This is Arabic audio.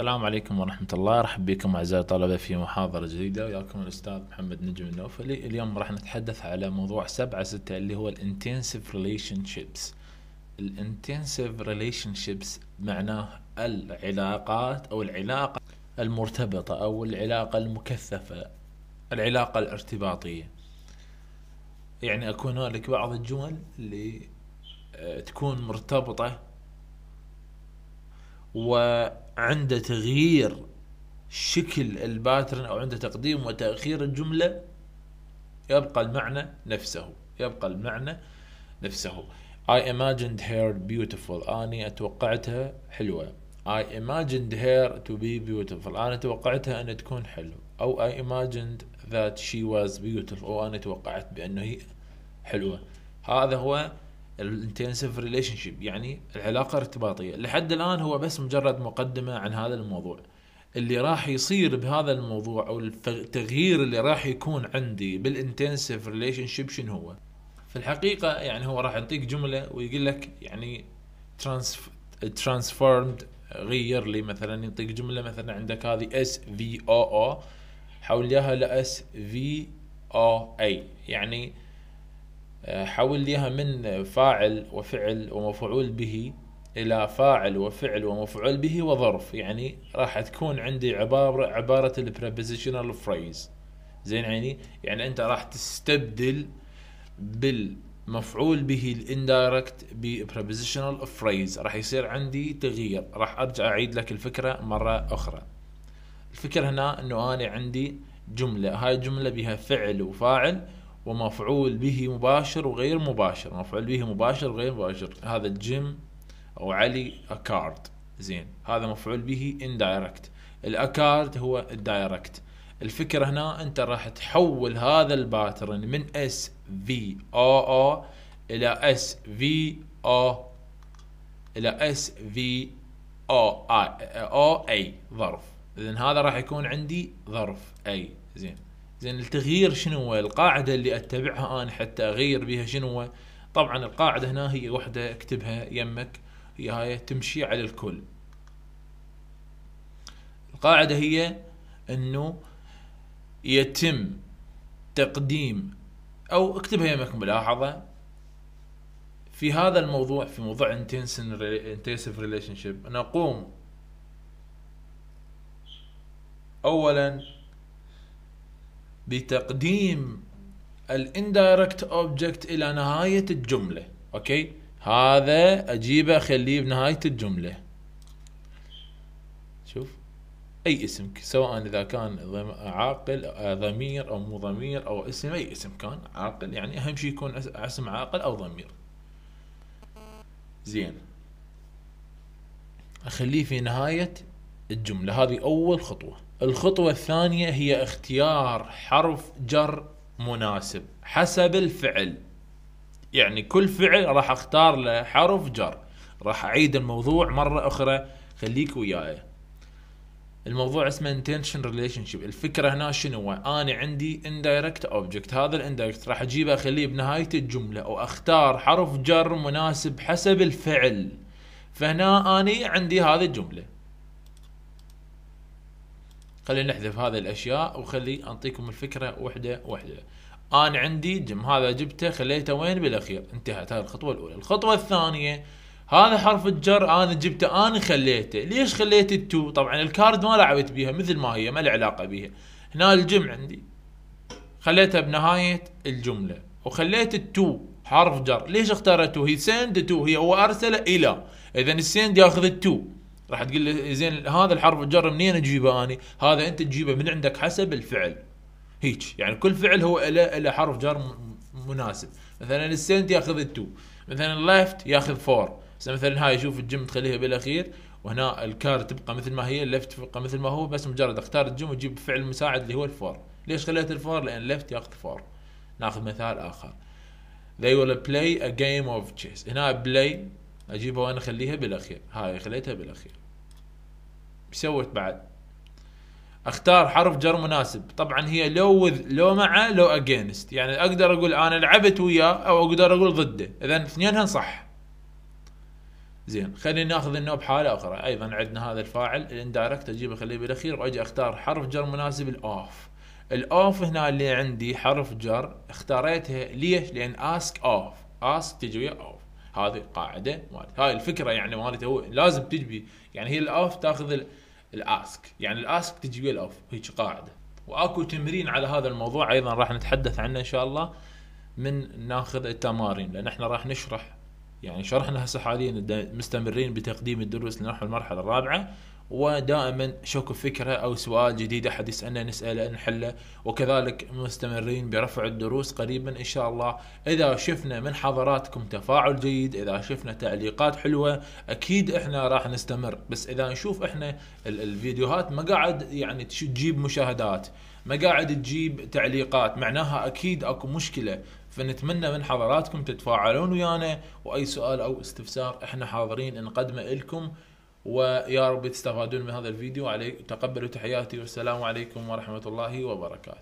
السلام عليكم ورحمة الله أرحب بكم أعزائي الطلبة في محاضرة جديدة وياكم الأستاذ محمد نجم النوفلي اليوم راح نتحدث على موضوع سبعة ستة اللي هو الانتنسيف ريليشن شيبس الانتنسيف ريليشن شيبس معناه العلاقات أو العلاقة المرتبطة أو العلاقة المكثفة العلاقة الارتباطية يعني أكون هنالك بعض الجمل اللي آه، تكون مرتبطة وعنده تغيير شكل الباترن او عنده تقديم وتاخير الجمله يبقى المعنى نفسه يبقى المعنى نفسه I imagined her beautiful اني اتوقعتها حلوة I imagined her to be beautiful أنا توقعتها أن تكون حلوة أو I imagined that she was beautiful أو أنا توقعت بأنه هي حلوة هذا هو الانتنسيف ريليشن شيب يعني العلاقه ارتباطيه لحد الان هو بس مجرد مقدمه عن هذا الموضوع اللي راح يصير بهذا الموضوع او التغيير اللي راح يكون عندي بالانتنسيف ريليشن شيب شنو هو في الحقيقه يعني هو راح يعطيك جمله ويقول لك يعني ترانسفورمد غير لي مثلا يعطيك جمله مثلا عندك هذه اس في او او حول اياها لاس في او اي يعني حول ليها من فاعل وفعل ومفعول به الى فاعل وفعل ومفعول به وظرف يعني راح تكون عندي عباره عباره البريبوزيشنال فريز زين عيني يعني انت راح تستبدل بالمفعول به الاندايركت ببريبوزيشنال فريز راح يصير عندي تغيير راح ارجع اعيد لك الفكره مره اخرى الفكره هنا انه انا عندي جمله هاي الجمله بها فعل وفاعل ومفعول به مباشر وغير مباشر مفعول به مباشر وغير مباشر هذا الجيم او علي اكارد زين هذا مفعول به اندايركت الاكارد هو الدايركت الفكرة هنا انت راح تحول هذا الباترن من اس في او او الى اس في او الى اس في او اي او اي ظرف اذا هذا راح يكون عندي ظرف اي زين زين التغيير شنو هو؟ القاعده اللي اتبعها انا حتى اغير بها شنو هو؟ طبعا القاعده هنا هي وحده اكتبها يمك هي هاي تمشي على الكل القاعده هي انه يتم تقديم او اكتبها يمك ملاحظه في هذا الموضوع في موضوع انتنسيف ريليشن شيب نقوم اولا بتقديم الاندايركت اوبجكت الى نهايه الجمله اوكي هذا اجيبه اخليه بنهايه الجمله شوف اي اسم سواء اذا كان عاقل آه، ضمير او مو ضمير او اسم اي اسم كان عاقل يعني اهم شيء يكون اسم عاقل او ضمير زين اخليه في نهايه الجمله هذه اول خطوه الخطوة الثانية هي اختيار حرف جر مناسب حسب الفعل يعني كل فعل راح اختار له حرف جر راح اعيد الموضوع مرة اخرى خليك وياي الموضوع اسمه intention relationship الفكرة هنا شنو انا عندي indirect object هذا الاندايركت راح اجيبه اخليه بنهاية الجملة واختار حرف جر مناسب حسب الفعل فهنا اني عندي هذه الجمله خلينا نحذف هذه الاشياء وخلي انطيكم الفكره وحده وحده انا عندي جم هذا جبته خليته وين بالاخير انتهت هاي الخطوه الاولى الخطوه الثانيه هذا حرف الجر انا جبته انا خليته ليش خليت التو طبعا الكارد ما لعبت بيها مثل ما هي ما له علاقه بيها هنا الجم عندي خليتها بنهايه الجمله وخليت التو حرف جر ليش اخترته هي سند تو هي هو ارسل الى اذا السند ياخذ التو راح تقول لي زين هذا الحرف الجر منين اجيبه اني؟ هذا انت تجيبه من عندك حسب الفعل. هيك يعني كل فعل هو له له حرف جر مناسب، مثلا السنت ياخذ التو، مثلا الليفت ياخذ فور، مثلا هاي شوف الجم تخليها بالاخير وهنا الكار تبقى مثل ما هي الليفت تبقى مثل ما هو بس مجرد اختار الجم وتجيب فعل مساعد اللي هو الفور، ليش خليت الفور؟ لان ليفت ياخذ فور. ناخذ مثال اخر. They will play a game of chess. هنا play اجيبها وانا اخليها بالاخير هاي خليتها بالاخير سويت بعد اختار حرف جر مناسب طبعا هي لو وذ لو مع لو اجينست يعني اقدر اقول انا لعبت وياه او اقدر اقول ضده اذا اثنينهم صح زين خلينا ناخذ النوب حاله اخرى ايضا عندنا هذا الفاعل الاندايركت اجيبه اخليه بالاخير واجي اختار حرف جر مناسب الاوف الاوف هنا اللي عندي حرف جر اختاريتها ليش لان اسك اوف اسك تجي ويا اوف هذه قاعده مالت هاي الفكره يعني مالت هو لازم تجبي يعني هي الاوف تاخذ الاسك يعني الاسك تجي ويا الاوف هيك قاعده واكو تمرين على هذا الموضوع ايضا راح نتحدث عنه ان شاء الله من ناخذ التمارين لان احنا راح نشرح يعني شرحنا هسه حاليا مستمرين بتقديم الدروس لنحو المرحله الرابعه ودائما شوكوا فكره أو سؤال جديد أحد يسألنا نسأله نحله وكذلك مستمرين برفع الدروس قريبا إن شاء الله إذا شفنا من حضراتكم تفاعل جيد إذا شفنا تعليقات حلوة أكيد إحنا راح نستمر بس إذا نشوف إحنا الفيديوهات ما قاعد يعني تجيب مشاهدات ما قاعد تجيب تعليقات معناها أكيد أكو مشكلة فنتمنى من حضراتكم تتفاعلون ويانا وأي سؤال أو استفسار إحنا حاضرين نقدمه لكم ويا رب تستفادون من هذا الفيديو تقبلوا تحياتي والسلام عليكم ورحمة الله وبركاته